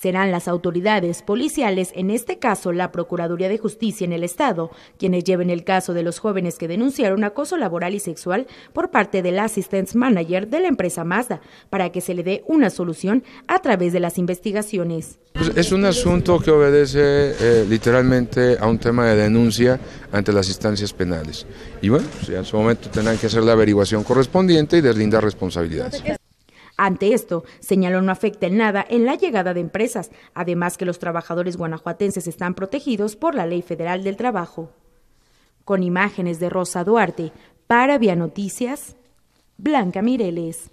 Serán las autoridades policiales, en este caso la Procuraduría de Justicia en el Estado, quienes lleven el caso de los jóvenes que denunciaron acoso laboral y sexual por parte del Assistance Manager de la empresa Mazda, para que se le dé una solución a través de las investigaciones. Pues, es un asunto que obedece eh, literalmente a un tema de denuncia ante las instancias penales. Y bueno, pues, en su momento tendrán que hacer la averiguación correspondiente y deslindar responsabilidades. Ante esto, señaló no afecta en nada en la llegada de empresas, además que los trabajadores guanajuatenses están protegidos por la Ley Federal del Trabajo. Con imágenes de Rosa Duarte, para Vía Noticias, Blanca Mireles.